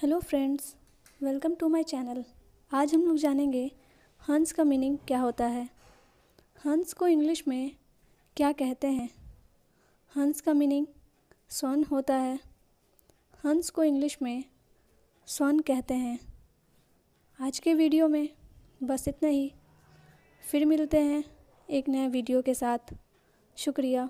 hello friends welcome to my channel आज हम लोग जानेंगे हंस का मीनिंग क्या होता है हंस को इंग्लिश में क्या कहते हैं हंस का मीनिंग स्वन होता है हंस को इंग्लिश में स्वन कहते हैं आज के वीडियो में बस इतना ही फिर मिलते हैं एक नए वीडियो के साथ शुक्रिया